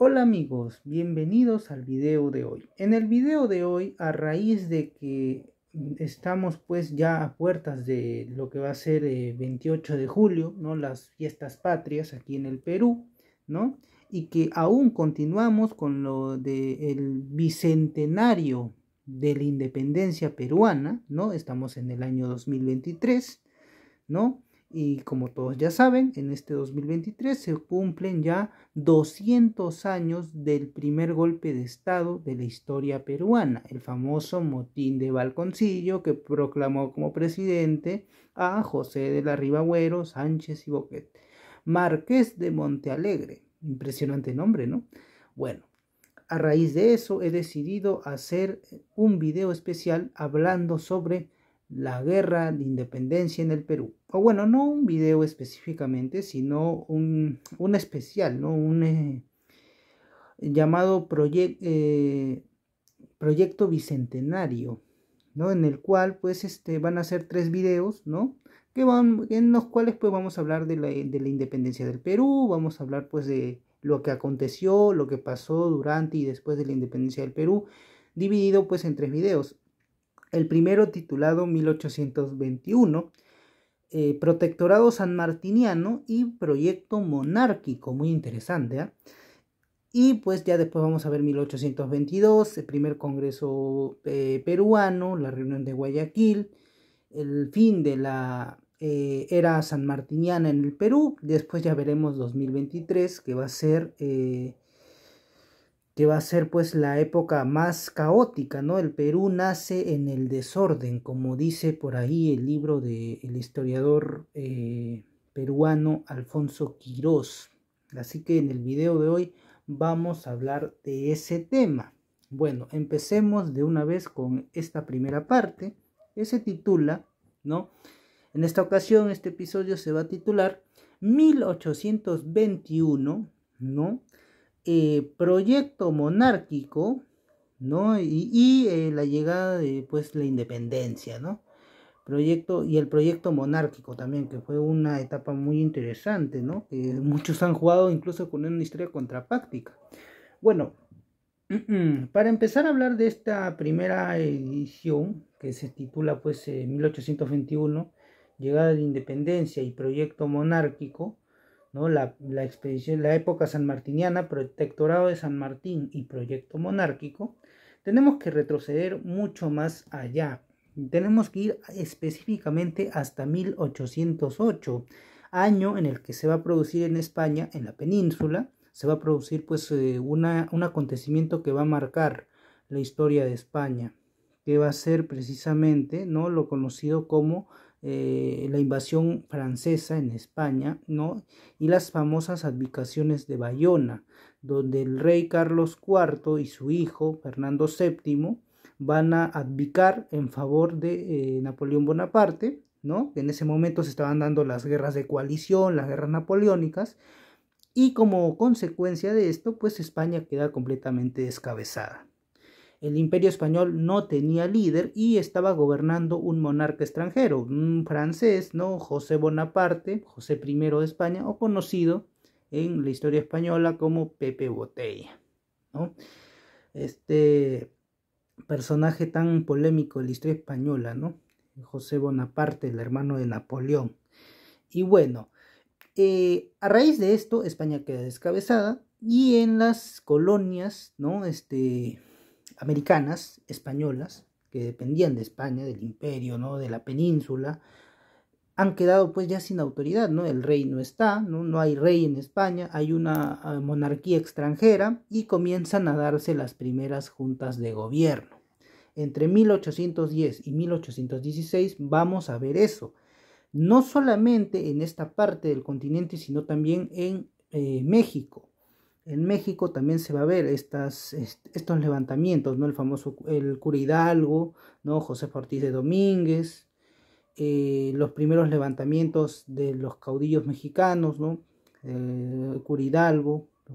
Hola amigos, bienvenidos al video de hoy. En el video de hoy, a raíz de que mm, estamos pues ya a puertas de lo que va a ser el eh, 28 de julio, ¿no? Las fiestas patrias aquí en el Perú, ¿no? Y que aún continuamos con lo del bicentenario de la independencia peruana, ¿no? Estamos en el año 2023, ¿no? Y como todos ya saben, en este 2023 se cumplen ya 200 años del primer golpe de Estado de la historia peruana, el famoso motín de Balconcillo que proclamó como presidente a José de la Ribagüero, Sánchez y Boquet. Marqués de Montealegre, impresionante nombre, ¿no? Bueno, a raíz de eso he decidido hacer un video especial hablando sobre la guerra de independencia en el Perú. O bueno, no un video específicamente, sino un, especial, ¿no? Un eh, llamado eh, Proyecto Bicentenario, ¿no? En el cual, pues, este, van a ser tres videos, ¿no? Que van, en los cuales, pues, vamos a hablar de la, de la independencia del Perú, vamos a hablar, pues, de lo que aconteció, lo que pasó durante y después de la independencia del Perú, dividido, pues, en tres videos. El primero titulado 1821, eh, Protectorado Sanmartiniano y Proyecto Monárquico, muy interesante. ¿ah? Y pues ya después vamos a ver 1822, el primer Congreso eh, peruano, la reunión de Guayaquil, el fin de la eh, era sanmartiniana en el Perú, después ya veremos 2023, que va a ser... Eh, que va a ser pues la época más caótica, ¿no? El Perú nace en el desorden, como dice por ahí el libro del historiador eh, peruano Alfonso Quirós. Así que en el video de hoy vamos a hablar de ese tema. Bueno, empecemos de una vez con esta primera parte, Ese se titula, ¿no? En esta ocasión este episodio se va a titular 1821, ¿no? Eh, proyecto monárquico, ¿no? Y, eh, la llegada de, pues, la independencia, ¿no? Proyecto, y el proyecto monárquico también, que fue una etapa muy interesante, ¿no? Que muchos han jugado incluso con una historia contrapáctica. Bueno, para empezar a hablar de esta primera edición, que se titula pues 1821, eh, llegada de la independencia y proyecto monárquico, la, expedición, la época sanmartiniana, protectorado de San Martín y proyecto monárquico, tenemos que retroceder mucho más allá. Tenemos que ir específicamente hasta 1808, año en el que se va a producir en España, en la península, se va a producir pues eh, una, un acontecimiento que va a marcar la historia de España, que va a ser precisamente ¿no? lo conocido como eh, la invasión francesa en España, ¿no? Y las famosas abdicaciones de Bayona, donde el rey Carlos IV y su hijo Fernando VII van a abdicar en favor de eh, Napoleón Bonaparte, ¿no? En ese momento se estaban dando las guerras de coalición, las guerras napoleónicas, y como consecuencia de esto, pues España queda completamente descabezada el imperio español no tenía líder y estaba gobernando un monarca extranjero, un francés, ¿no? José Bonaparte, José I de España, o conocido en la historia española como Pepe Botella, ¿no? Este personaje tan polémico de la historia española, ¿no? José Bonaparte, el hermano de Napoleón. Y bueno, eh, a raíz de esto, España queda descabezada y en las colonias, ¿no? Este, americanas, españolas, que dependían de España, del imperio, ¿no? de la península, han quedado pues ya sin autoridad, ¿no? El rey no está, ¿no? no hay rey en España, hay una ah, monarquía extranjera y comienzan a darse las primeras juntas de gobierno. Entre 1810 y 1816 vamos a ver eso, no solamente en esta parte del continente, sino también en eh, México en México también se va a ver estas, estos levantamientos, ¿no? El famoso el cura Hidalgo, ¿no? José Ortiz de Domínguez, eh, los primeros levantamientos de los caudillos mexicanos, ¿no? Eh,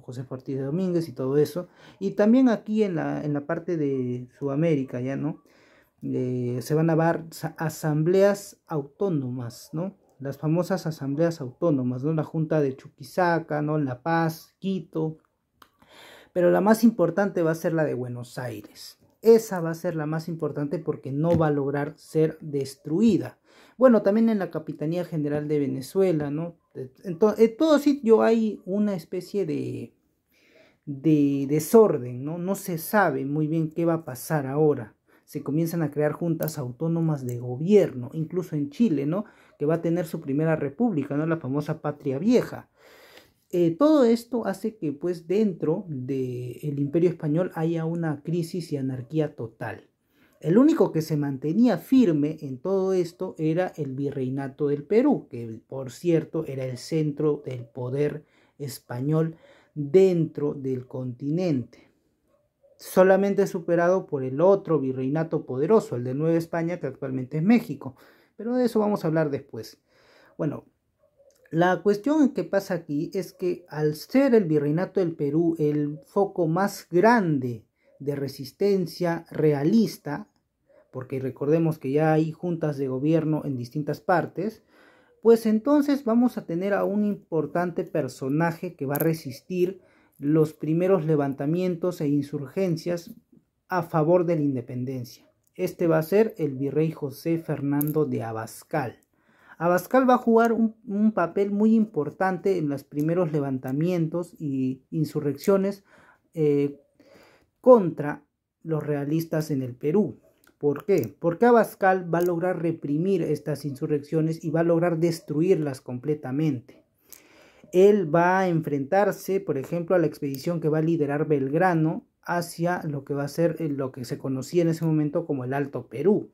José Ortiz de Domínguez y todo eso. Y también aquí en la, en la parte de Sudamérica, ¿ya, no? Eh, se van a ver asambleas autónomas, ¿no? las famosas asambleas autónomas, ¿no? La Junta de Chuquisaca, ¿no? La Paz, Quito, pero la más importante va a ser la de Buenos Aires. Esa va a ser la más importante porque no va a lograr ser destruida. Bueno, también en la Capitanía General de Venezuela, ¿no? en eh, todo sitio hay una especie de, de desorden, ¿no? No se sabe muy bien qué va a pasar ahora. Se comienzan a crear juntas autónomas de gobierno, incluso en Chile, ¿no? Que va a tener su primera república, ¿no? La famosa patria vieja. Eh, todo esto hace que pues dentro del imperio español haya una crisis y anarquía total. El único que se mantenía firme en todo esto era el virreinato del Perú, que por cierto era el centro del poder español dentro del continente. Solamente superado por el otro virreinato poderoso, el de Nueva España, que actualmente es México. Pero de eso vamos a hablar después. Bueno, la cuestión que pasa aquí es que al ser el virreinato del Perú el foco más grande de resistencia realista, porque recordemos que ya hay juntas de gobierno en distintas partes, pues entonces vamos a tener a un importante personaje que va a resistir los primeros levantamientos e insurgencias a favor de la independencia. Este va a ser el virrey José Fernando de Abascal. Abascal va a jugar un, papel muy importante en los primeros levantamientos y insurrecciones eh, contra los realistas en el Perú. ¿Por qué? Porque Abascal va a lograr reprimir estas insurrecciones y va a lograr destruirlas completamente. Él va a enfrentarse, por ejemplo, a la expedición que va a liderar Belgrano hacia lo que va a ser eh, lo que se conocía en ese momento como el Alto Perú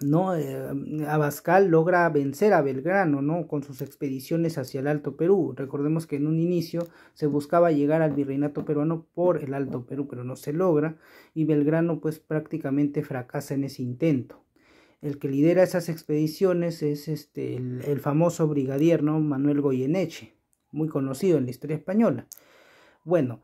¿no? Eh, Abascal logra vencer a Belgrano, ¿no? Con sus expediciones hacia el Alto Perú. Recordemos que en un inicio se buscaba llegar al virreinato peruano por el Alto Perú, pero no se logra y Belgrano pues prácticamente fracasa en ese intento. El que lidera esas expediciones es este, el, famoso brigadier, ¿no? Manuel Goyeneche, muy conocido en la historia española. Bueno,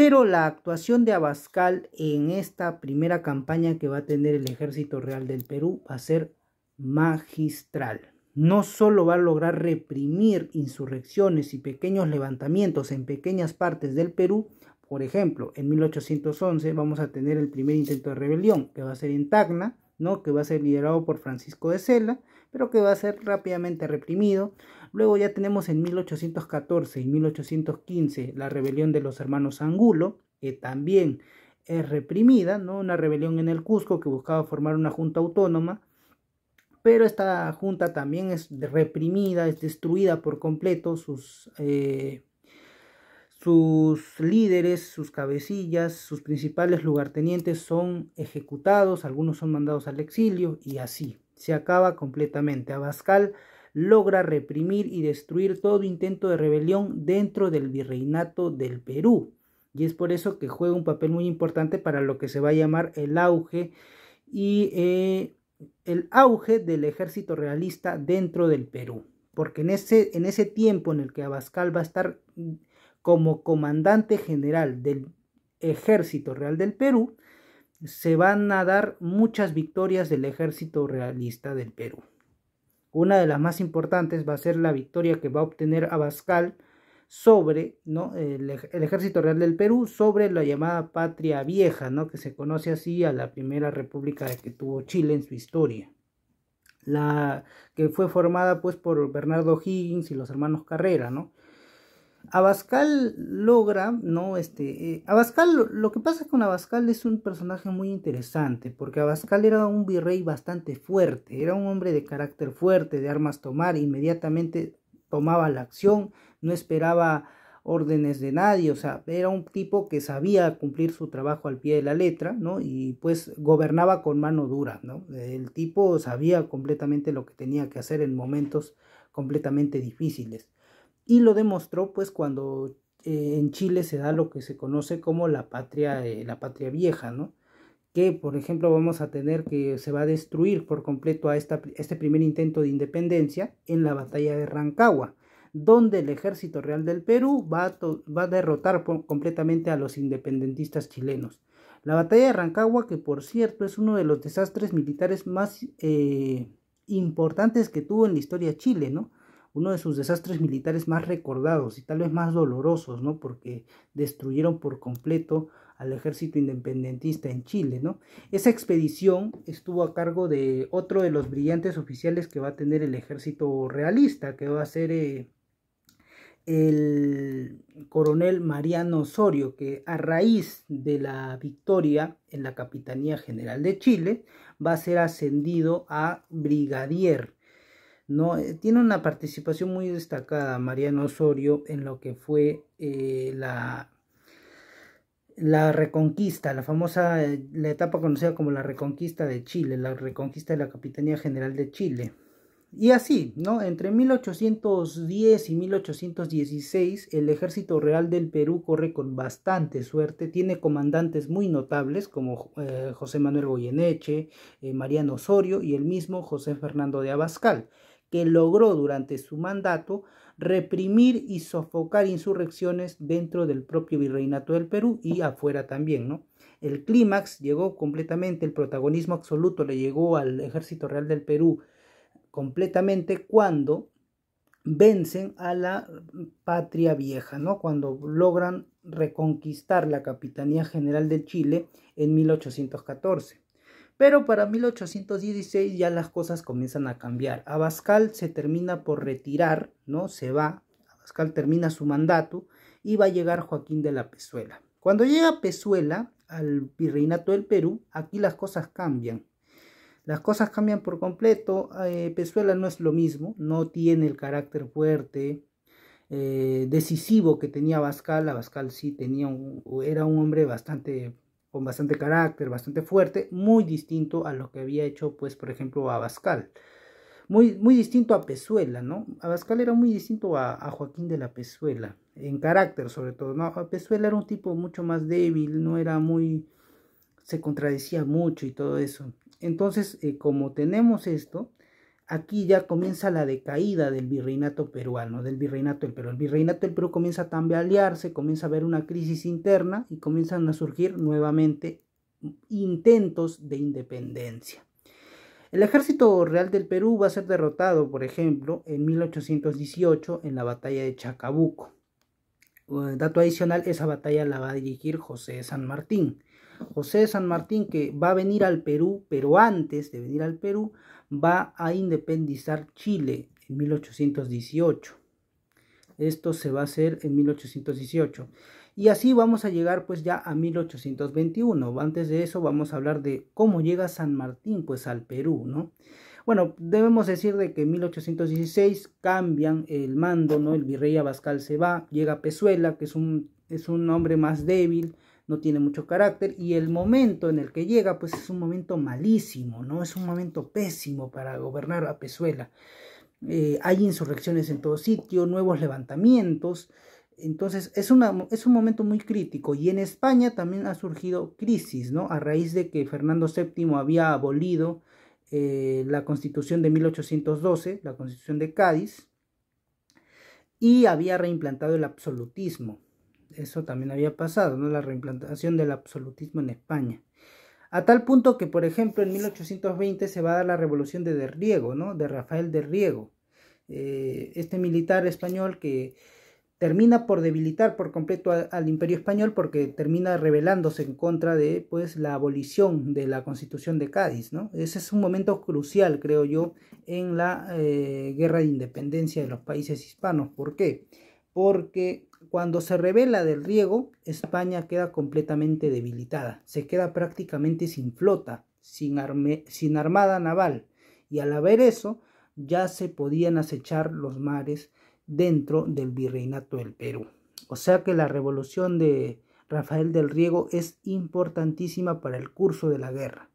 pero la actuación de Abascal en esta primera campaña que va a tener el Ejército Real del Perú va a ser magistral. No solo va a lograr reprimir insurrecciones y pequeños levantamientos en pequeñas partes del Perú, por ejemplo, en 1811 vamos a tener el primer intento de rebelión, que va a ser en Tacna, ¿no? que va a ser liderado por Francisco de Sela, pero que va a ser rápidamente reprimido. Luego ya tenemos en 1814 y 1815 la rebelión de los hermanos Angulo, que también es reprimida, ¿no? Una rebelión en el Cusco que buscaba formar una junta autónoma, pero esta junta también es reprimida, es destruida por completo, sus, eh, sus líderes, sus cabecillas, sus principales lugartenientes son ejecutados, algunos son mandados al exilio y así se acaba completamente. Abascal logra reprimir y destruir todo intento de rebelión dentro del virreinato del Perú. Y es por eso que juega un papel muy importante para lo que se va a llamar el auge y eh, el auge del ejército realista dentro del Perú. Porque en ese, en ese tiempo en el que Abascal va a estar como comandante general del ejército real del Perú, se van a dar muchas victorias del ejército realista del Perú. Una de las más importantes va a ser la victoria que va a obtener Abascal sobre ¿no? el, ejército real del Perú, sobre la llamada patria vieja, ¿no? que se conoce así a la primera república que tuvo Chile en su historia. La que fue formada pues por Bernardo Higgins y los hermanos Carrera, ¿no? Abascal logra, ¿no? Este, eh, Abascal, lo, lo, que pasa con Abascal es un personaje muy interesante, porque Abascal era un virrey bastante fuerte, era un hombre de carácter fuerte, de armas tomar, inmediatamente tomaba la acción, no esperaba órdenes de nadie, o sea, era un tipo que sabía cumplir su trabajo al pie de la letra, ¿no? Y pues gobernaba con mano dura, ¿no? El tipo sabía completamente lo que tenía que hacer en momentos completamente difíciles y lo demostró pues cuando eh, en Chile se da lo que se conoce como la patria, eh, la patria vieja, ¿no? Que por ejemplo vamos a tener que se va a destruir por completo a esta, este primer intento de independencia en la batalla de Rancagua donde el ejército real del Perú va a, va derrotar completamente a los independentistas chilenos. La batalla de Rancagua, que por cierto es uno de los desastres militares más eh, importantes que tuvo en la historia de Chile, ¿no? uno de sus desastres militares más recordados y tal vez más dolorosos, ¿no? Porque destruyeron por completo al ejército independentista en Chile, ¿no? Esa expedición estuvo a cargo de otro de los brillantes oficiales que va a tener el ejército realista, que va a ser eh, el coronel Mariano Osorio, que a raíz de la victoria en la Capitanía General de Chile va a ser ascendido a brigadier ¿no? Eh, tiene una participación muy destacada Mariano Osorio en lo que fue eh, la, la reconquista, la famosa, eh, la etapa conocida como la reconquista de Chile, la reconquista de la Capitanía General de Chile. Y así, ¿no? Entre 1810 y 1816 el Ejército Real del Perú corre con bastante suerte, tiene comandantes muy notables como José Manuel Goyeneche, Mariano Osorio y el mismo José Fernando de Abascal que logró durante su mandato reprimir y sofocar insurrecciones dentro del propio virreinato del Perú y afuera también, ¿no? El clímax llegó completamente, el protagonismo absoluto le llegó al Ejército Real del Perú completamente cuando vencen a la patria vieja, ¿no? Cuando logran reconquistar la Capitanía General de Chile en 1814. Pero para 1816 ya las cosas comienzan a cambiar. Abascal se termina por retirar, ¿no? Se va. Abascal termina su mandato y va a llegar Joaquín de la Pezuela. Cuando llega Pezuela al virreinato del Perú, aquí las cosas cambian. Las cosas cambian por completo. Eh, Pezuela no es lo mismo, no tiene el carácter fuerte, eh, decisivo que tenía Abascal. Abascal sí tenía era un hombre bastante con bastante carácter, bastante fuerte, muy distinto a lo que había hecho, pues, por ejemplo, Abascal. Muy, muy distinto a Pezuela, ¿no? Abascal era muy distinto a, Joaquín de la Pezuela, en carácter sobre todo, ¿no? Pezuela era un tipo mucho más débil, no era muy... se contradecía mucho y todo eso. Entonces, eh, como tenemos esto, aquí ya comienza la decaída del virreinato peruano, del virreinato del Perú. El virreinato del Perú comienza a tambalearse, comienza a haber una crisis interna y comienzan a surgir nuevamente intentos de independencia. El ejército real del Perú va a ser derrotado, por ejemplo, en 1818 en la batalla de Chacabuco. Eh, dato adicional, esa batalla la va a dirigir José San Martín. José de San Martín, que va a venir al Perú, pero antes de venir al Perú, va a independizar Chile en 1818. Esto se va a hacer en 1818. Y así vamos a llegar pues ya a 1821. Antes de eso vamos a hablar de cómo llega San Martín pues al Perú, ¿no? Bueno, debemos decir de que en 1816 cambian el mando, ¿no? El virrey Abascal se va, llega Pezuela, que es un, es un hombre más débil, no tiene mucho carácter y el momento en el que llega pues es un momento malísimo, ¿no? Es un momento pésimo para gobernar a Pezuela. Eh, hay insurrecciones en todo sitio, nuevos levantamientos, entonces es, es un momento muy crítico y en España también ha surgido crisis, ¿no? A raíz de que Fernando VII había abolido eh, la constitución de 1812, la constitución de Cádiz, y había reimplantado el absolutismo eso también había pasado, ¿no? la reimplantación del absolutismo en España. A tal punto que, por ejemplo, en 1820 se va a dar la revolución de Derriego, ¿no? de Rafael de Riego, eh, este militar español que termina por debilitar por completo al imperio español porque termina rebelándose en contra de pues, la abolición de la constitución de Cádiz. ¿no? Ese es un momento crucial, creo yo, en la eh, guerra de independencia de los países hispanos. ¿Por qué? Porque cuando se revela del riego, España queda completamente debilitada, se queda prácticamente sin flota, sin, armada naval, y al haber eso, ya se podían acechar los mares dentro del virreinato del Perú. O sea que la revolución de Rafael del Riego es importantísima para el curso de la guerra.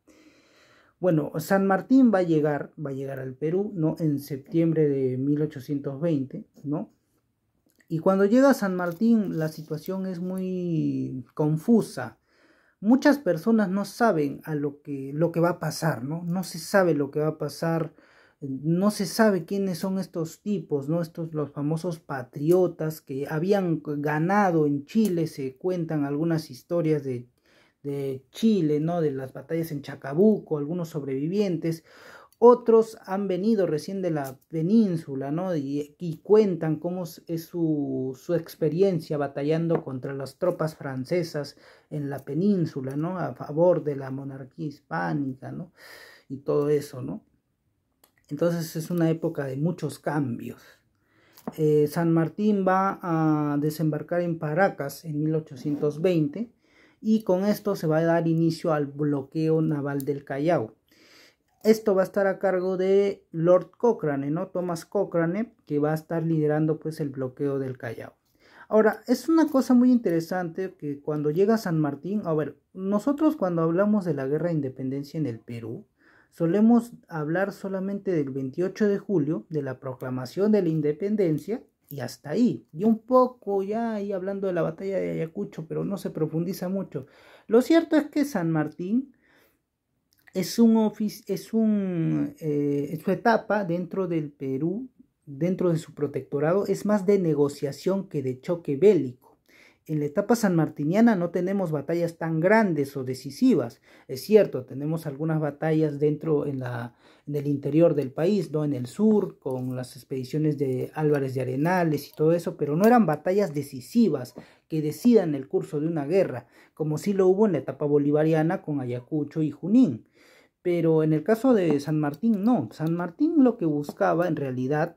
Bueno, San Martín va a llegar, va a llegar al Perú, ¿no? En septiembre de 1820, ¿no? Y cuando llega a San Martín la situación es muy confusa. Muchas personas no saben a lo que, lo que va a pasar, ¿no? No se sabe lo que va a pasar, no se sabe quiénes son estos tipos, ¿no? Estos los famosos patriotas que habían ganado en Chile, se cuentan algunas historias de, de Chile, ¿no? De las batallas en Chacabuco, algunos sobrevivientes, otros han venido recién de la península, ¿no? Y, cuentan cómo es su, experiencia batallando contra las tropas francesas en la península, ¿no? A favor de la monarquía hispánica, Y todo eso, ¿no? Entonces es una época de muchos cambios. Eh, San Martín va a desembarcar en Paracas en 1820 y con esto se va a dar inicio al bloqueo naval del Callao esto va a estar a cargo de Lord Cochrane, ¿no? Thomas Cochrane, que va a estar liderando pues el bloqueo del Callao. Ahora, es una cosa muy interesante que cuando llega San Martín, a ver, nosotros cuando hablamos de la guerra de independencia en el Perú, solemos hablar solamente del 28 de julio, de la proclamación de la independencia, y hasta ahí. Y un poco ya ahí hablando de la batalla de Ayacucho, pero no se profundiza mucho. Lo cierto es que San Martín es, un office, es, un, eh, su etapa dentro del Perú, dentro de su protectorado, es más de negociación que de choque bélico. En la etapa sanmartiniana no tenemos batallas tan grandes o decisivas. Es cierto, tenemos algunas batallas dentro en, en el interior del país, ¿no? en el sur, con las expediciones de Álvarez de Arenales y todo eso, pero no eran batallas decisivas que decidan el curso de una guerra, como sí lo hubo en la etapa bolivariana con Ayacucho y Junín pero en el caso de San Martín, no. San Martín lo que buscaba en realidad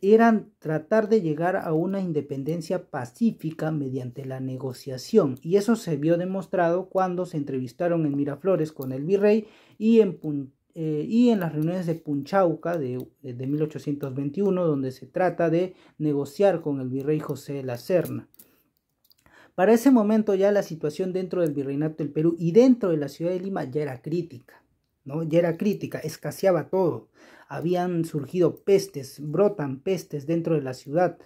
era tratar de llegar a una independencia pacífica mediante la negociación y eso se vio demostrado cuando se entrevistaron en Miraflores con el virrey y en, eh, las reuniones de Punchauca de, de, 1821 donde se trata de negociar con el virrey José de la Serna. Para ese momento ya la situación dentro del virreinato del Perú y dentro de la ciudad de Lima ya era crítica. ¿no? Ya era crítica, escaseaba todo. Habían surgido pestes, brotan pestes dentro de la ciudad,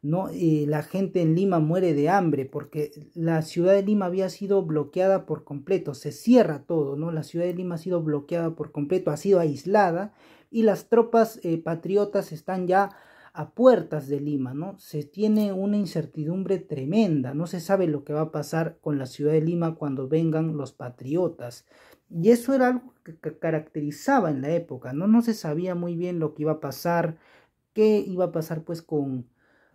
¿no? la gente en Lima muere de hambre porque la ciudad de Lima había sido bloqueada por completo, se cierra todo, ¿no? La ciudad de Lima ha sido bloqueada por completo, ha sido aislada y las tropas eh, patriotas están ya a puertas de Lima, ¿no? Se tiene una incertidumbre tremenda, no se sabe lo que va a pasar con la ciudad de Lima cuando vengan los patriotas. Y eso era algo que caracterizaba en la época, ¿no? No se sabía muy bien lo que iba a pasar, qué iba a pasar pues con,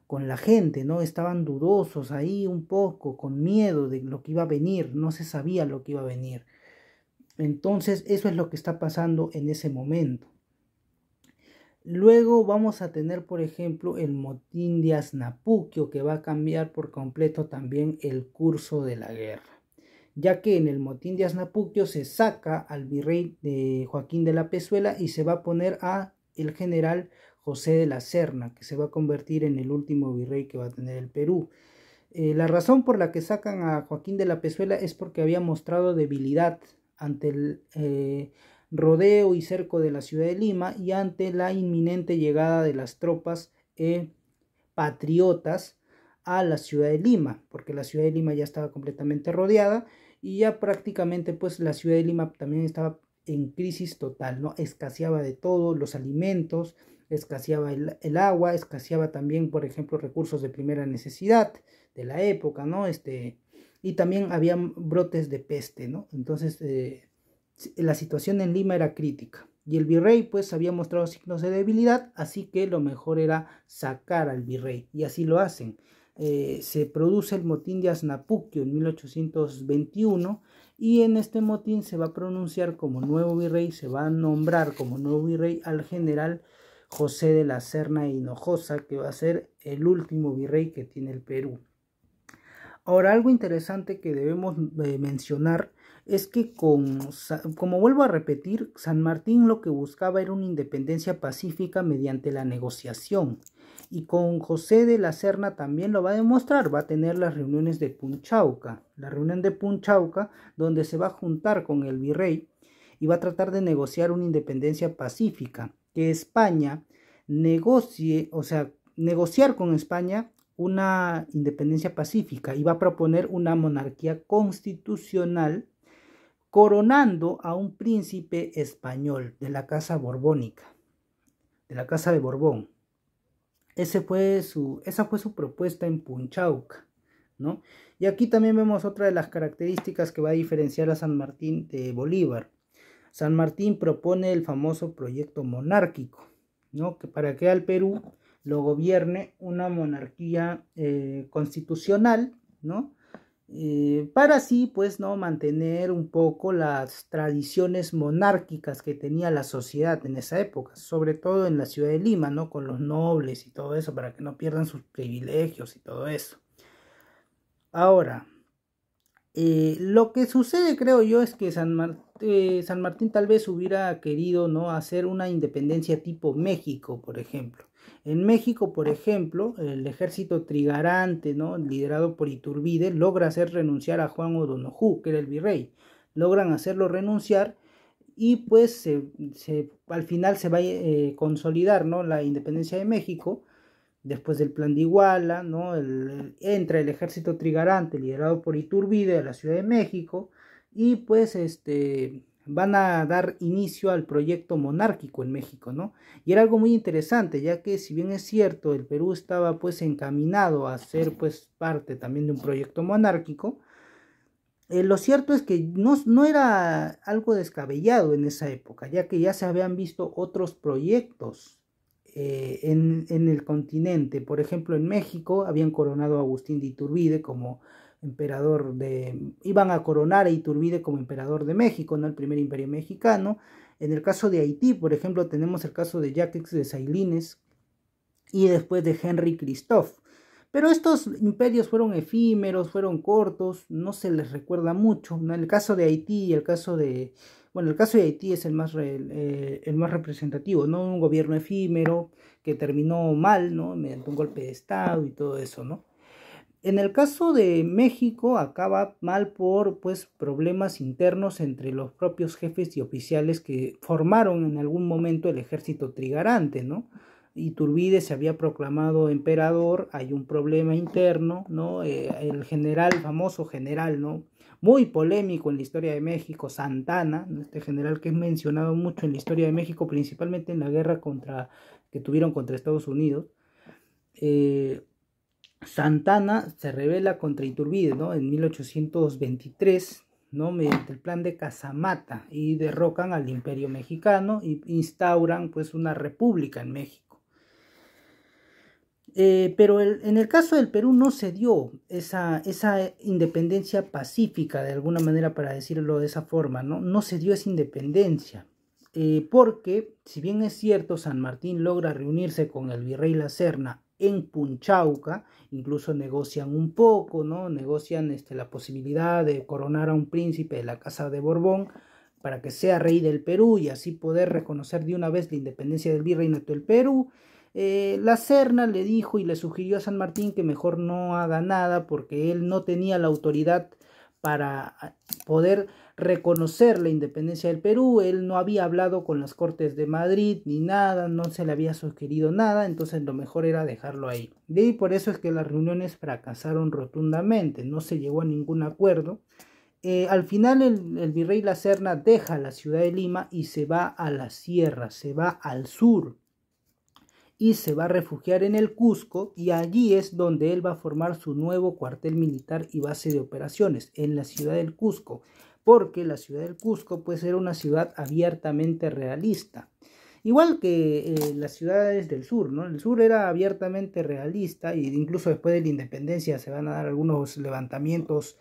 con la gente, ¿no? Estaban dudosos ahí un poco, con miedo de lo que iba a venir, no se sabía lo que iba a venir. Entonces, eso es lo que está pasando en ese momento. Luego vamos a tener, por ejemplo, el motín de Asnapuquio, que va a cambiar por completo también el curso de la guerra ya que en el motín de Aznapuquio se saca al virrey de eh, Joaquín de la Pezuela y se va a poner a el general José de la Serna, que se va a convertir en el último virrey que va a tener el Perú. Eh, la razón por la que sacan a Joaquín de la Pezuela es porque había mostrado debilidad ante el eh, rodeo y cerco de la ciudad de Lima y ante la inminente llegada de las tropas patriotas a la ciudad de Lima, porque la ciudad de Lima ya estaba completamente rodeada y ya prácticamente pues la ciudad de Lima también estaba en crisis total, ¿no? Escaseaba de todo, los alimentos, escaseaba el, agua, escaseaba también, por ejemplo, recursos de primera necesidad de la época, ¿no? Este, y también había brotes de peste, ¿no? Entonces, eh, la situación en Lima era crítica. Y el virrey, pues, había mostrado signos de debilidad, así que lo mejor era sacar al virrey, y así lo hacen. Eh, se produce el motín de Asnapuquio en 1821 y en este motín se va a pronunciar como nuevo virrey, se va a nombrar como nuevo virrey al general José de la Serna Hinojosa, que va a ser el último virrey que tiene el Perú. Ahora, algo interesante que debemos eh, mencionar es que con, como vuelvo a repetir, San Martín lo que buscaba era una independencia pacífica mediante la negociación. Y con José de la Serna también lo va a demostrar, va a tener las reuniones de Punchauca, la reunión de Punchauca donde se va a juntar con el virrey y va a tratar de negociar una independencia pacífica, que España negocie, o sea, negociar con España una independencia pacífica y va a proponer una monarquía constitucional coronando a un príncipe español de la casa borbónica, de la casa de Borbón. fue su, esa fue su propuesta en Punchauca. ¿no? Y aquí también vemos otra de las características que va a diferenciar a San Martín de Bolívar. San Martín propone el famoso proyecto monárquico, ¿no? que para que al Perú lo gobierne una monarquía eh, constitucional, ¿no? Eh, para así pues no mantener un poco las tradiciones monárquicas que tenía la sociedad en esa época, sobre todo en la ciudad de Lima, ¿no? Con los nobles y todo eso, para que no pierdan sus privilegios y todo eso. Ahora, eh, lo que sucede, creo yo, es que eh, San, Martín tal vez hubiera querido ¿no? hacer una independencia tipo México, por ejemplo. En México, por ejemplo, el ejército trigarante, ¿no? liderado por Iturbide, logra hacer renunciar a Juan O'Donoghue, que era el virrey. Logran hacerlo renunciar y pues se, se, al final se va a eh, consolidar ¿no? la independencia de México Después del plan de Iguala, ¿no? entra el ejército trigarante liderado por Iturbide a la Ciudad de México y pues este, van a dar inicio al proyecto monárquico en México, ¿no? Y era algo muy interesante, ya que si bien es cierto, el Perú estaba pues encaminado a ser pues parte también de un proyecto monárquico, eh, lo cierto es que no, no, era algo descabellado en esa época, ya que ya se habían visto otros proyectos eh, en, en, el continente. Por ejemplo, en México habían coronado a Agustín de Iturbide como emperador de... iban a coronar a Iturbide como emperador de México, no el primer imperio mexicano. En el caso de Haití, por ejemplo, tenemos el caso de Jacques de Sailines y después de Henry Christophe. Pero estos imperios fueron efímeros, fueron cortos, no se les recuerda mucho. En el caso de Haití y el caso de, bueno, el caso de Haití es el más, eh, el más representativo, ¿no? Un gobierno efímero que terminó mal, ¿no? Mediante un golpe de Estado y todo eso, ¿no? En el caso de México acaba mal por pues, problemas internos entre los propios jefes y oficiales que formaron en algún momento el ejército trigarante, ¿no? Y Turbide se había proclamado emperador, hay un problema interno, ¿no? Eh, el general, famoso general, ¿no? muy polémico en la historia de México, Santana, este general que es mencionado mucho en la historia de México, principalmente en la guerra contra, que tuvieron contra Estados Unidos. Eh, Santana se revela contra Iturbide en 1823 ¿no? mediante el plan de Casamata y derrocan al imperio mexicano y instauran pues una república en México. Eh, pero en el caso del Perú no se dio esa, independencia pacífica, de alguna manera para decirlo de esa forma, no, no se dio esa independencia. Eh, porque, si bien es cierto, San Martín logra reunirse con el virrey La Serna en Punchauca, incluso negocian un poco, ¿no? Negocian este, la posibilidad de coronar a un príncipe de la Casa de Borbón para que sea rey del Perú y así poder reconocer de una vez la independencia del virreinato del Perú eh, la Serna le dijo y le sugirió a San Martín que mejor no haga nada porque él no tenía la autoridad para ah, poder reconocer la independencia del Perú. Él no había hablado con las Cortes de Madrid ni nada, no se le había sugerido nada, entonces lo mejor era dejarlo ahí. y por eso es que las reuniones fracasaron rotundamente, no se llegó a ningún acuerdo. Eh, al final el virrey La Serna deja la ciudad de Lima y se va a la sierra, se va al sur, y se va a refugiar en el Cusco y allí es donde él va a formar su nuevo cuartel militar y base de operaciones, en la ciudad del Cusco, porque la ciudad del Cusco puede ser una ciudad abiertamente realista. Igual que eh, las ciudades del sur, ¿no? El sur era abiertamente realista e incluso después de la independencia se van a dar algunos levantamientos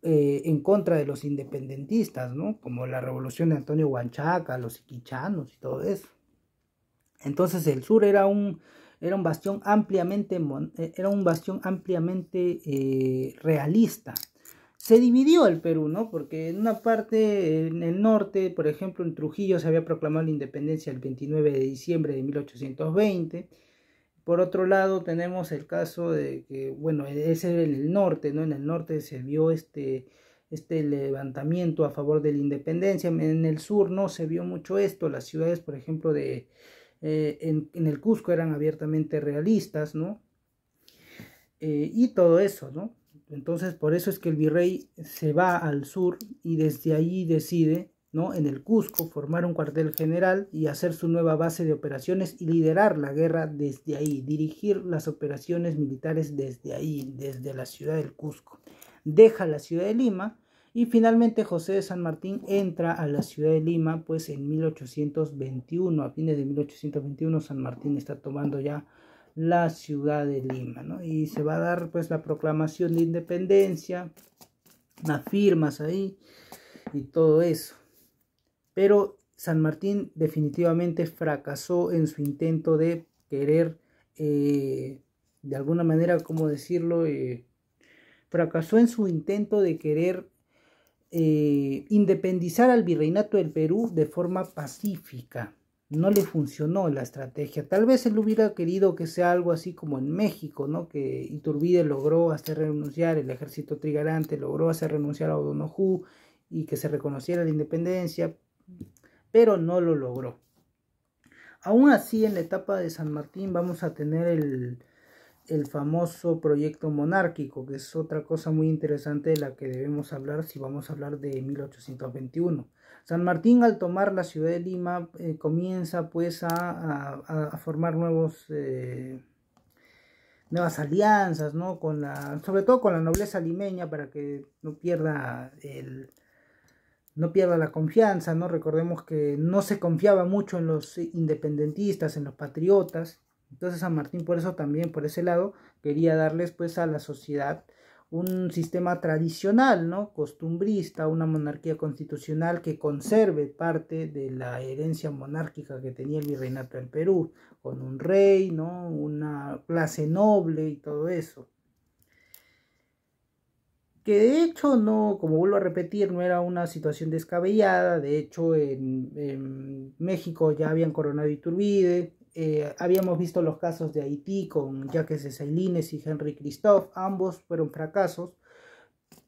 eh, en contra de los independentistas, ¿no? Como la revolución de Antonio Huanchaca, los iquichanos y todo eso. Entonces el sur era un, era un bastión ampliamente, eh, era un bastión ampliamente eh, realista. Se dividió el Perú, ¿no? Porque en una parte, en el norte, por ejemplo, en Trujillo se había proclamado la independencia el 29 de diciembre de 1820. Por otro lado, tenemos el caso de que, bueno, ese era el norte, ¿no? En el norte se vio este, este levantamiento a favor de la independencia. En el sur no se vio mucho esto. Las ciudades, por ejemplo, de, eh, en, el Cusco eran abiertamente realistas, ¿no? Eh, y todo eso, ¿no? Entonces, por eso es que el virrey se va al sur y desde allí decide, ¿no? En el Cusco, formar un cuartel general y hacer su nueva base de operaciones y liderar la guerra desde ahí, dirigir las operaciones militares desde ahí, desde la ciudad del Cusco. Deja la ciudad de Lima y finalmente José de San Martín entra a la ciudad de Lima, pues en 1821, a fines de 1821 San Martín está tomando ya la ciudad de Lima, ¿no? Y se va a dar pues la proclamación de independencia, las firmas ahí y todo eso. Pero San Martín definitivamente fracasó en su intento de querer, eh, de alguna manera, ¿cómo decirlo? Eh, fracasó en su intento de querer eh, independizar al virreinato del Perú de forma pacífica. No le funcionó la estrategia. Tal vez él hubiera querido que sea algo así como en México, ¿no? Que Iturbide logró hacer renunciar, el ejército trigarante logró hacer renunciar a Odonoju y que se reconociera la independencia, pero no lo logró. Aún así, en la etapa de San Martín vamos a tener el, el famoso proyecto monárquico, que es otra cosa muy interesante de la que debemos hablar si vamos a hablar de 1821. San Martín al tomar la ciudad de Lima eh, comienza pues a, formar nuevos, eh, nuevas alianzas, con la, sobre todo con la nobleza limeña para que no pierda no pierda la confianza, ¿no? Recordemos que no se confiaba mucho en los independentistas, en los patriotas, entonces San Martín por eso también, por ese lado, quería darles pues a la sociedad un sistema tradicional, ¿no? Costumbrista, una monarquía constitucional que conserve parte de la herencia monárquica que tenía el virreinato del Perú, con un rey, ¿no? Una clase noble y todo eso. Que de hecho, no, como vuelvo a repetir, no era una situación descabellada. De hecho, en, en México ya habían coronado Iturbide, eh, habíamos visto los casos de Haití con Jacques Sailines y Henry Christophe, ambos fueron fracasos.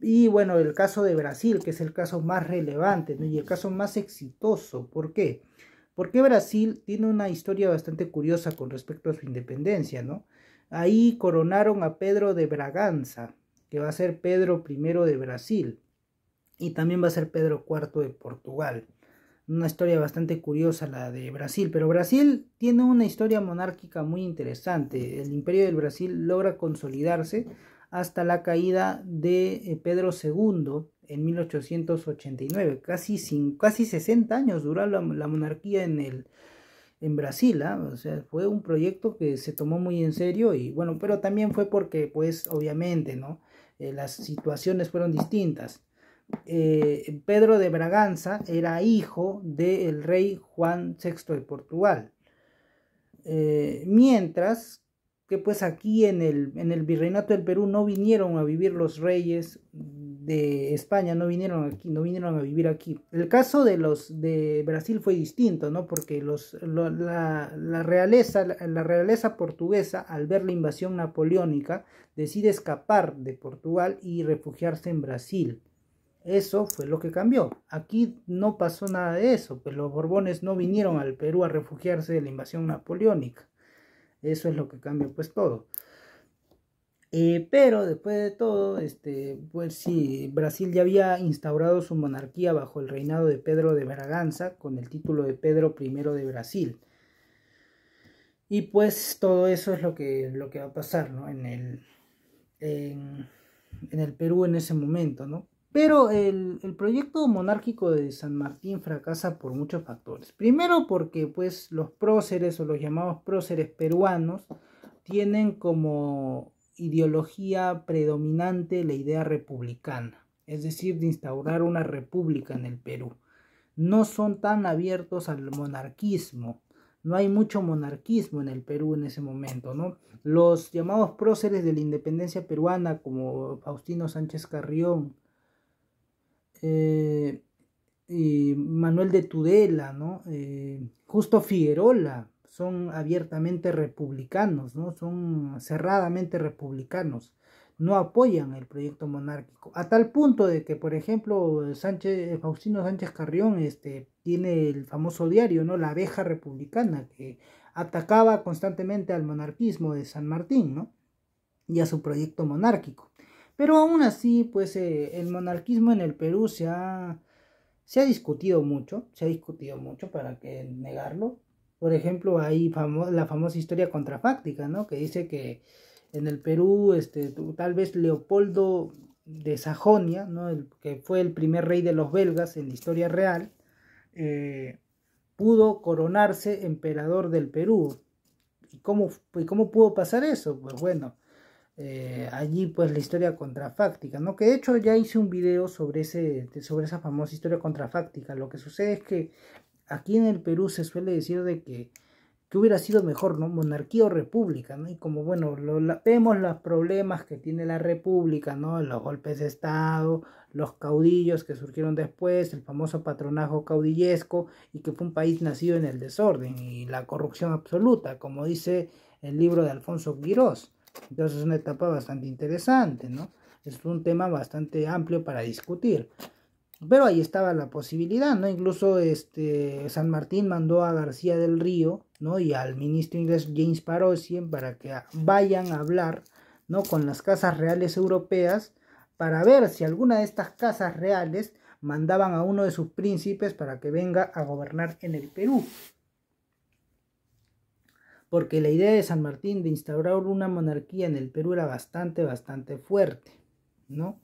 Y bueno, el caso de Brasil, que es el caso más relevante y el caso más exitoso. ¿Por qué? Porque Brasil tiene una historia bastante curiosa con respecto a su independencia, ¿no? Ahí coronaron a Pedro de Braganza, que va a ser Pedro I de Brasil, y también va a ser Pedro IV de Portugal una historia bastante curiosa la de Brasil, pero Brasil tiene una historia monárquica muy interesante. El imperio del Brasil logra consolidarse hasta la caída de eh, Pedro II en 1889. Casi, sin, casi 60 años duró la, monarquía en, el, en Brasil. ¿ah? O sea, fue un proyecto que se tomó muy en serio y bueno, pero también fue porque pues obviamente, ¿no? Eh, las situaciones fueron distintas. Eh, Pedro de Braganza era hijo del rey Juan VI de Portugal. Eh, mientras que pues aquí en el, virreinato del Perú no vinieron a vivir los reyes de España, no vinieron aquí, no vinieron a vivir aquí. El caso de los de Brasil fue distinto, Porque la realeza portuguesa, al ver la invasión napoleónica, decide escapar de Portugal y refugiarse en Brasil. Eso fue lo que cambió. Aquí no pasó nada de eso, pues los Borbones no vinieron al Perú a refugiarse de la invasión napoleónica. Eso es lo que cambió pues todo. Eh, pero después de todo, este, pues sí, Brasil ya había instaurado su monarquía bajo el reinado de Pedro de Braganza con el título de Pedro I de Brasil. Y pues todo eso es lo que, lo que va a pasar ¿no? en, el, en el Perú en ese momento, ¿no? Pero el, proyecto monárquico de San Martín fracasa por muchos factores. Primero porque pues, los próceres o los llamados próceres peruanos tienen como ideología predominante la idea republicana, es decir, de instaurar una república en el Perú. No son tan abiertos al monarquismo, no hay mucho monarquismo en el Perú en ese momento, ¿no? Los llamados próceres de la independencia peruana como Faustino Sánchez Carrión, eh, Manuel de Tudela, ¿no? Eh, Justo Figuerola, son abiertamente republicanos, ¿no? Son cerradamente republicanos, no apoyan el proyecto monárquico, a tal punto de que, por ejemplo, Faustino Sánchez Carrión este, tiene el famoso diario, ¿no? La abeja republicana, que atacaba constantemente al monarquismo de San Martín, Y a su proyecto monárquico. Pero aún así, pues eh, el monarquismo en el Perú se ha, se ha discutido mucho, se ha discutido mucho para que negarlo. Por ejemplo, hay la famosa historia contrafáctica, ¿no? Que dice que en el Perú, este, tal vez Leopoldo de Sajonia, ¿no? el, que fue el primer rey de los belgas en la historia real, eh, pudo coronarse emperador del Perú. ¿Y cómo, ¿Y cómo pudo pasar eso? Pues bueno, eh, allí pues la historia contrafáctica, ¿no? Que de hecho ya hice un video sobre, ese, sobre esa famosa historia contrafáctica. Lo que sucede es que aquí en el Perú se suele decir de que, hubiera sido mejor, ¿no? Monarquía o república, ¿no? Y como, bueno, vemos los problemas que tiene la república, ¿no? Los golpes de Estado, los caudillos que surgieron después, el famoso patronazgo caudillesco y que fue un país nacido en el desorden y la corrupción absoluta, como dice el libro de Alfonso Quirós. Entonces es una etapa bastante interesante, ¿no? Es un tema bastante amplio para discutir. Pero ahí estaba la posibilidad, ¿no? Incluso este, San Martín mandó a García del Río, ¿no? Y al ministro inglés James Parosien para que vayan a hablar, ¿no? Con las casas reales europeas para ver si alguna de estas casas reales mandaban a uno de sus príncipes para que venga a gobernar en el Perú porque la idea de San Martín de instaurar una monarquía en el Perú era bastante, bastante fuerte, ¿no?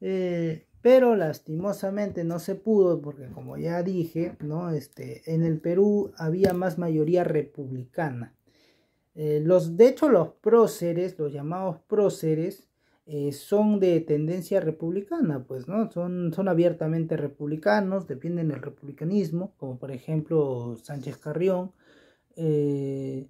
Eh, pero lastimosamente no se pudo porque como ya dije, ¿no? Este, en el Perú había más mayoría republicana. Eh, los, de hecho, los próceres, los llamados próceres, eh, son de tendencia republicana, pues, ¿no? Son, son abiertamente republicanos, defienden el republicanismo, como por ejemplo Sánchez Carrión. Eh,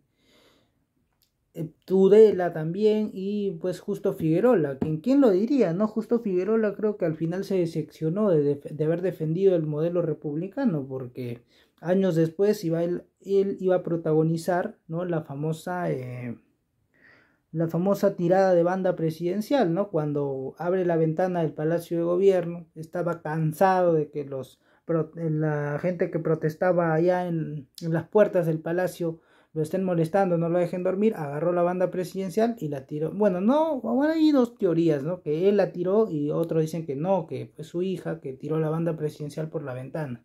eh, Tudela también y pues justo Figueroa, ¿quién, ¿quién lo diría? no Justo Figueroa creo que al final se decepcionó de, haber defendido el modelo republicano porque años después iba él, iba a protagonizar ¿no? la famosa eh, la famosa tirada de banda presidencial, ¿no? Cuando abre la ventana del Palacio de Gobierno, estaba cansado de que los la gente que protestaba allá en las puertas del Palacio lo estén molestando, no lo dejen dormir, agarró la banda presidencial y la tiró. Bueno, no, hay dos teorías, ¿no? Que él la tiró y otros dicen que no, que fue su hija que tiró la banda presidencial por la ventana.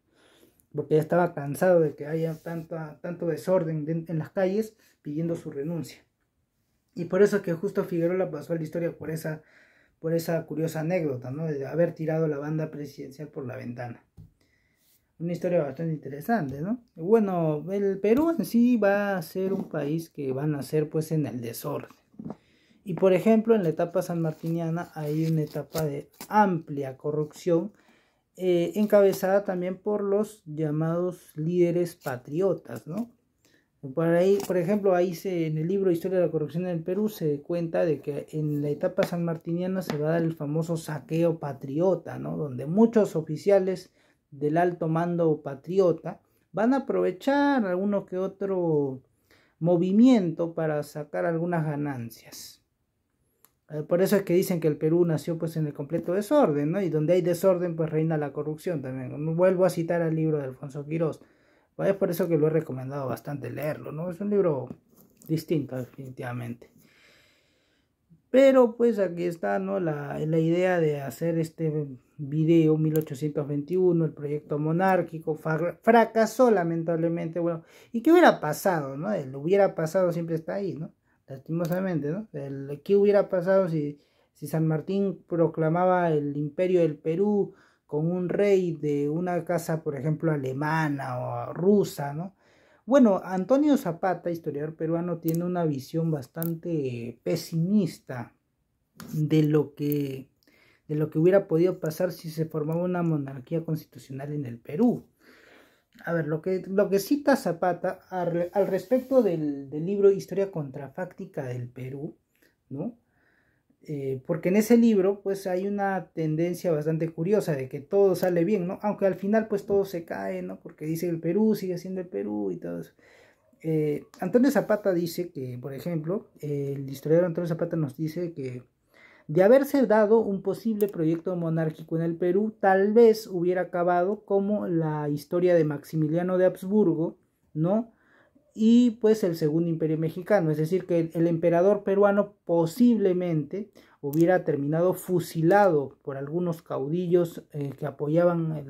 Porque ya estaba cansado de que haya tanto desorden en las calles pidiendo su renuncia. Y por eso que justo Figueroa pasó a la historia por esa, por esa curiosa anécdota, ¿no? De haber tirado la banda presidencial por la ventana una historia bastante interesante, ¿no? Bueno, el Perú en sí va a ser un país que va a nacer pues en el desorden. Y por ejemplo, en la etapa sanmartiniana hay una etapa de amplia corrupción, eh, encabezada también por los llamados líderes patriotas, ¿no? Por, ahí, por ejemplo, ahí se, en el libro Historia de la Corrupción en el Perú se cuenta de que en la etapa sanmartiniana se va a dar el famoso saqueo patriota, ¿no? Donde muchos oficiales del alto mando patriota van a aprovechar alguno que otro movimiento para sacar algunas ganancias. Eh, por eso es que dicen que el Perú nació pues en el completo desorden, ¿no? Y donde hay desorden pues reina la corrupción también. Vuelvo a citar al libro de Alfonso Quirós. Pues es por eso que lo he recomendado bastante leerlo, ¿no? Es un libro distinto definitivamente. Pero pues aquí está ¿no? la, la idea de hacer este video 1821, el proyecto monárquico fracasó lamentablemente. Bueno, ¿y qué hubiera pasado? ¿no? El hubiera pasado siempre está ahí, ¿no? Lastimosamente, ¿no? ¿Qué hubiera pasado si, si San Martín proclamaba el imperio del Perú con un rey de una casa, por ejemplo, alemana o rusa, ¿no? Bueno, Antonio Zapata, historiador peruano, tiene una visión bastante pesimista de lo que de lo que hubiera podido pasar si se formaba una monarquía constitucional en el Perú. A ver, lo que, lo que cita Zapata al, respecto del, del libro Historia Contrafáctica del Perú, ¿no? Eh, porque en ese libro pues hay una tendencia bastante curiosa de que todo sale bien, ¿no? Aunque al final pues todo se cae, ¿no? Porque dice el Perú sigue siendo el Perú y todo eso. Eh, Antonio Zapata dice que, por ejemplo, el historiador Antonio Zapata nos dice que de haberse dado un posible proyecto monárquico en el Perú, tal vez hubiera acabado como la historia de Maximiliano de Habsburgo, ¿no? y pues el segundo imperio mexicano, es decir, que el emperador peruano posiblemente hubiera terminado fusilado por algunos caudillos eh, que apoyaban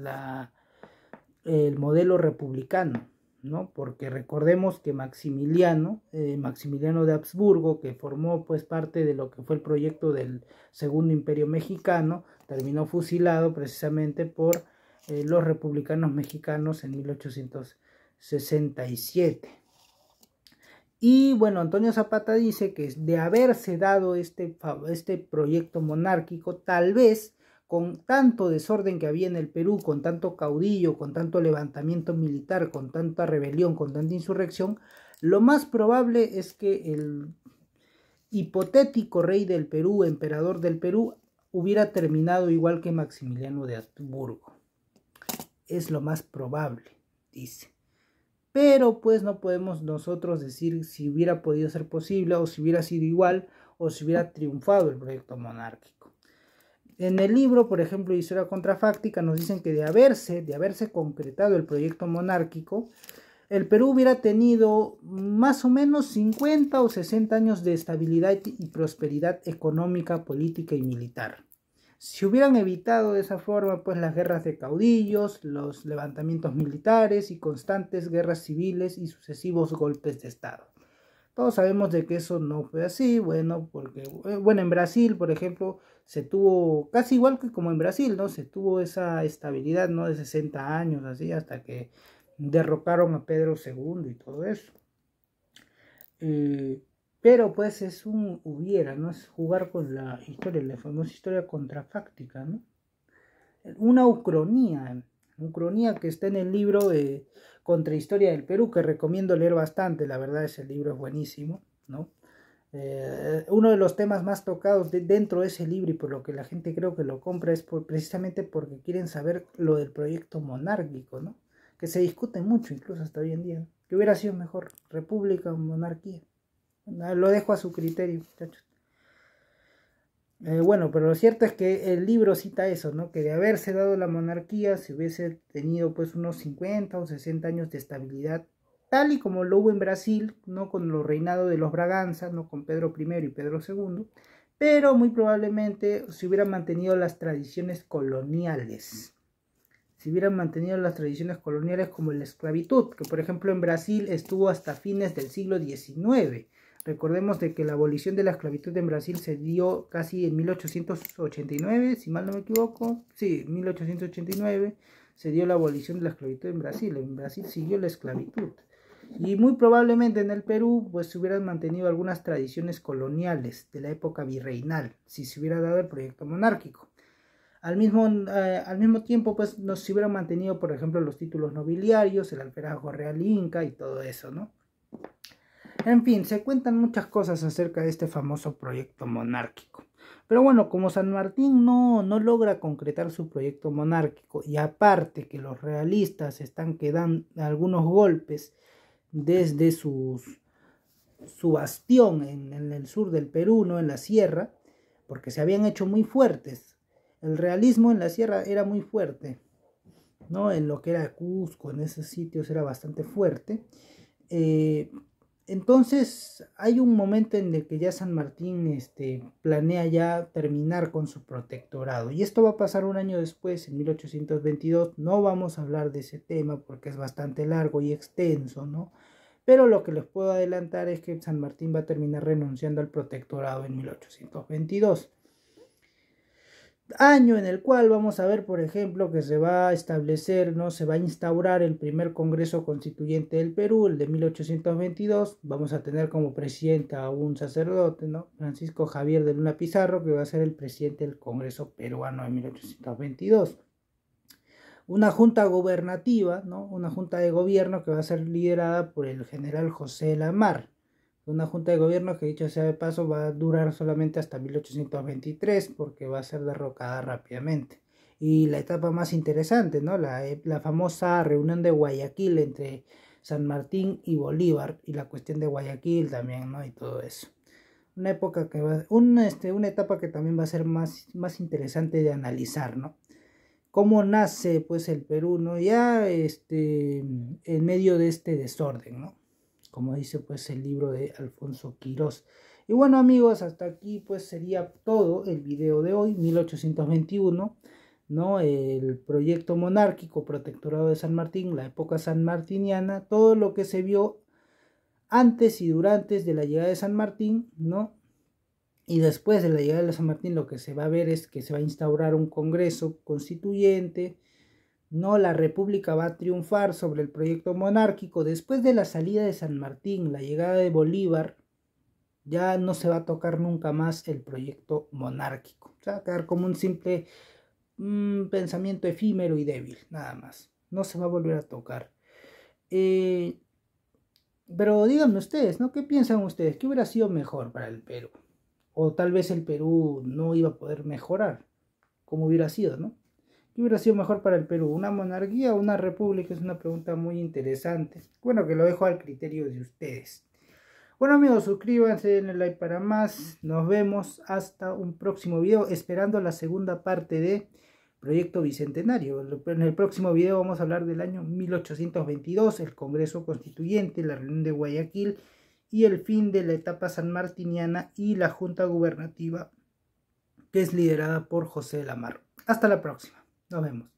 el modelo republicano, ¿no? Porque recordemos que Maximiliano, eh, Maximiliano de Habsburgo, que formó pues parte de lo que fue el proyecto del Segundo Imperio Mexicano, terminó fusilado precisamente por eh, los republicanos mexicanos en 1867. Y bueno, Antonio Zapata dice que de haberse dado este, este proyecto monárquico, tal vez con tanto desorden que había en el Perú, con tanto caudillo, con tanto levantamiento militar, con tanta rebelión, con tanta insurrección, lo más probable es que el hipotético rey del Perú, emperador del Perú, hubiera terminado igual que Maximiliano de Habsburgo. Es lo más probable, dice pero pues no podemos nosotros decir si hubiera podido ser posible o si hubiera sido igual o si hubiera triunfado el proyecto monárquico. En el libro, por ejemplo, Historia Contrafáctica, nos dicen que de haberse, de haberse concretado el proyecto monárquico, el Perú hubiera tenido más o menos 50 o 60 años de estabilidad y prosperidad económica, política y militar. Si hubieran evitado de esa forma pues las guerras de caudillos, los levantamientos militares y constantes guerras civiles y sucesivos golpes de Estado. Todos sabemos de que eso no fue así, bueno, porque, eh, bueno, en Brasil, por ejemplo, se tuvo, casi igual que como en Brasil, ¿no? Se tuvo esa estabilidad, ¿no? De 60 años, así, hasta que derrocaron a Pedro II y todo eso. Eh, pero pues es un hubiera, ¿no? Es jugar con la historia, la famosa historia contrafáctica, ¿no? Una ucronía, ucronía que está en el libro de Contrahistoria del Perú, que recomiendo leer bastante, la verdad es el libro es buenísimo, ¿no? Eh, uno de los temas más tocados dentro de ese libro y por lo que la gente creo que lo compra es precisamente porque quieren saber lo del proyecto monárquico, ¿no? Que se discute mucho incluso hasta hoy en día. ¿Qué hubiera sido mejor, república o monarquía? Lo dejo a su criterio, eh, bueno, pero lo cierto es que el libro cita eso, ¿no? Que de haberse dado la monarquía se hubiese tenido pues unos 50 o 60 años de estabilidad, tal y como lo hubo en Brasil, ¿no? Con los reinados de los Braganza, ¿no? Con Pedro I y Pedro II, pero muy probablemente se hubieran mantenido las tradiciones coloniales. Se hubieran mantenido las tradiciones coloniales como la esclavitud, que por ejemplo en Brasil estuvo hasta fines del siglo XIX Recordemos de que la abolición de la esclavitud en Brasil se dio casi en 1889, si mal no me equivoco. Sí, 1889 se dio la abolición de la esclavitud en Brasil. En Brasil siguió la esclavitud. Y muy probablemente en el Perú pues se hubieran mantenido algunas tradiciones coloniales de la época virreinal, si se hubiera dado el proyecto monárquico. Al mismo, eh, al mismo tiempo, pues nos se hubieran mantenido, por ejemplo, los títulos nobiliarios, el alferazgo real inca y todo eso, ¿no? En fin, se cuentan muchas cosas acerca de este famoso proyecto monárquico. Pero bueno, como San Martín no, logra concretar su proyecto monárquico y aparte que los realistas están quedando algunos golpes desde sus, su bastión en, el sur del Perú, no en la sierra, porque se habían hecho muy fuertes. El realismo en la sierra era muy fuerte, ¿no? En lo que era Cusco, en esos sitios era bastante fuerte. Eh, entonces hay un momento en el que ya San Martín este, planea ya terminar con su protectorado. Y esto va a pasar un año después, en 1822. No vamos a hablar de ese tema porque es bastante largo y extenso, ¿no? Pero lo que les puedo adelantar es que San Martín va a terminar renunciando al protectorado en 1822 año en el cual vamos a ver, por ejemplo, que se va a establecer, ¿no? se va a instaurar el primer Congreso Constituyente del Perú, el de 1822. Vamos a tener como presidente a un sacerdote, ¿no? Francisco Javier de Luna Pizarro, que va a ser el presidente del Congreso peruano de 1822. Una junta gubernativa, ¿no? una junta de gobierno que va a ser liderada por el general José Lamar una junta de gobierno que dicho sea de paso va a durar solamente hasta 1823 porque va a ser derrocada rápidamente. Y la etapa más interesante, ¿no? La, eh, la, famosa reunión de Guayaquil entre San Martín y Bolívar y la cuestión de Guayaquil también, ¿no? Y todo eso. Una época que va, este, una etapa que también va a ser más, más interesante de analizar, ¿no? Cómo nace pues el Perú, ¿no? Ya este, en medio de este desorden, ¿no? como dice pues el libro de Alfonso Quirós. Y bueno amigos, hasta aquí pues sería todo el video de hoy, 1821, ¿no? El proyecto monárquico protectorado de San Martín, la época sanmartiniana, todo lo que se vio antes y durante de la llegada de San Martín, ¿no? Y después de la llegada de San Martín lo que se va a ver es que se va a instaurar un Congreso Constituyente, no, la República va a triunfar sobre el proyecto monárquico. Después de la salida de San Martín, la llegada de Bolívar, ya no se va a tocar nunca más el proyecto monárquico. Se va a quedar como un simple mm, pensamiento efímero y débil, nada más. No se va a volver a tocar. Eh, pero díganme ustedes, ¿no? ¿Qué piensan ustedes? ¿Qué hubiera sido mejor para el Perú? O tal vez el Perú no iba a poder mejorar como hubiera sido, ¿no? ¿Qué hubiera sido mejor para el Perú? ¿Una monarquía o una república? Es una pregunta muy interesante. Bueno, que lo dejo al criterio de ustedes. Bueno amigos, suscríbanse, denle like para más. Nos vemos hasta un próximo video, esperando la segunda parte de Proyecto Bicentenario. En el próximo video vamos a hablar del año 1822, el Congreso Constituyente, la reunión de Guayaquil y el fin de la etapa sanmartiniana y la Junta Gubernativa, que es liderada por José de Mar. Hasta la próxima. Sabemos.